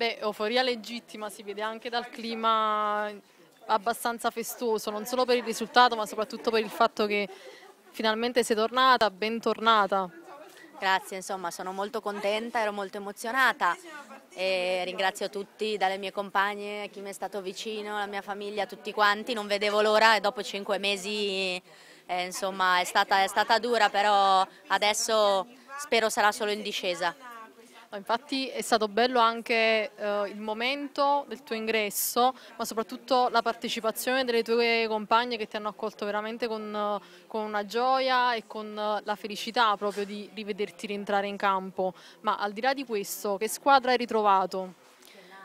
Beh, euforia legittima, si vede anche dal clima abbastanza festoso, non solo per il risultato ma soprattutto per il fatto che finalmente sei tornata, bentornata. Grazie, insomma sono molto contenta, ero molto emozionata e ringrazio tutti, dalle mie compagne, chi mi è stato vicino, la mia famiglia, tutti quanti, non vedevo l'ora e dopo cinque mesi eh, insomma è stata, è stata dura però adesso spero sarà solo in discesa. Infatti è stato bello anche eh, il momento del tuo ingresso, ma soprattutto la partecipazione delle tue compagne che ti hanno accolto veramente con, con una gioia e con la felicità proprio di rivederti rientrare in campo. Ma al di là di questo, che squadra hai ritrovato?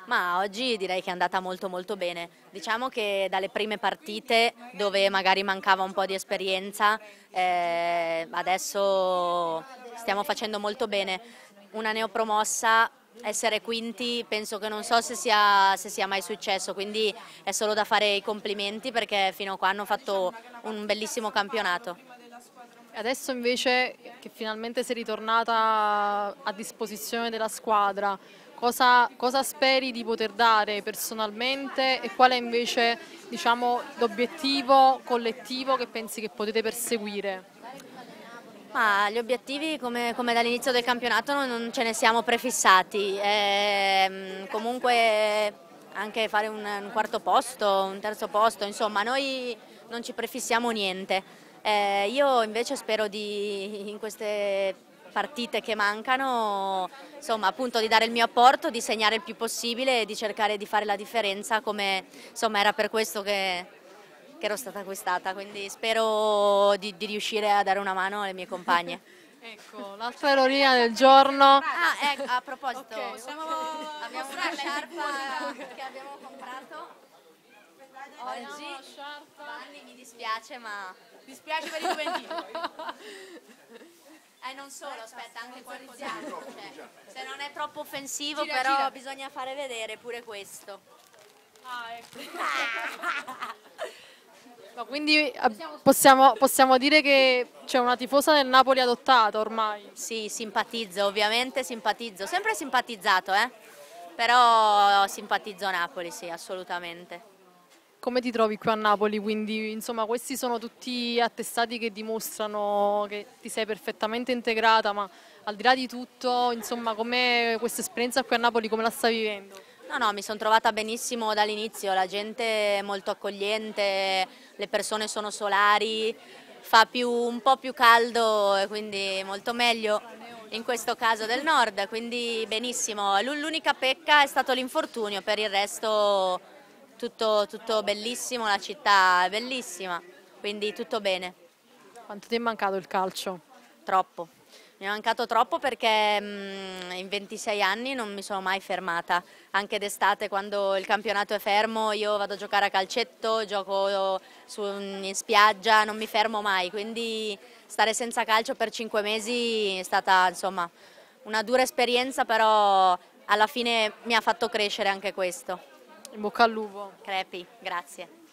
Ma oggi direi che è andata molto molto bene. Diciamo che dalle prime partite dove magari mancava un po' di esperienza, eh, adesso stiamo facendo molto bene una neopromossa essere quinti penso che non so se sia, se sia, mai successo, quindi è solo da fare i complimenti perché fino a qua hanno fatto un bellissimo campionato. Adesso invece che finalmente sei ritornata a disposizione della squadra, cosa, cosa speri di poter dare personalmente e qual è invece diciamo, l'obiettivo collettivo che pensi che potete perseguire? Ma gli obiettivi come, come dall'inizio del campionato non ce ne siamo prefissati, eh, comunque anche fare un, un, quarto posto, un terzo posto, insomma noi non ci prefissiamo niente. Eh, io invece spero di in queste partite che mancano, insomma appunto di dare il mio apporto, di segnare il più possibile e di cercare di fare la differenza come insomma era per questo che che ero stata acquistata, quindi spero di, di riuscire a dare una mano alle mie compagne. ecco, l'altra eronia del giorno. Ah, ecco, a proposito, okay, okay. Siamo... abbiamo una sciarpa che abbiamo comprato oggi. Vanni mi dispiace, ma... Dispiace per i Juventino. E eh, non solo, aspetta, anche qualcos'altro. Cioè, diciamo. se non è troppo offensivo, gira, però gira. bisogna fare vedere pure questo. Ah, ecco. Ma quindi eh, possiamo, possiamo dire che c'è una tifosa del Napoli adottata ormai? Sì, simpatizzo, ovviamente simpatizzo, sempre simpatizzato, eh? però simpatizzo Napoli, sì, assolutamente. Come ti trovi qui a Napoli? Quindi, insomma, questi sono tutti attestati che dimostrano che ti sei perfettamente integrata, ma al di là di tutto, insomma, come questa esperienza qui a Napoli, come la stai vivendo? No, no, mi sono trovata benissimo dall'inizio, la gente è molto accogliente, le persone sono solari, fa più, un po' più caldo e quindi molto meglio in questo caso del nord, quindi benissimo. L'unica pecca è stato l'infortunio, per il resto tutto, tutto bellissimo, la città è bellissima, quindi tutto bene. Quanto ti è mancato il calcio? Troppo. Mi è mancato troppo perché mh, mm, in 26 anni non mi sono mai fermata, anche d'estate quando il campionato è fermo io vado a giocare a calcetto, gioco su, in spiaggia, non mi fermo mai, quindi stare senza calcio per 5 mesi è stata insomma, una dura esperienza però alla fine mi ha fatto crescere anche questo. In bocca al lupo. Crepi, grazie.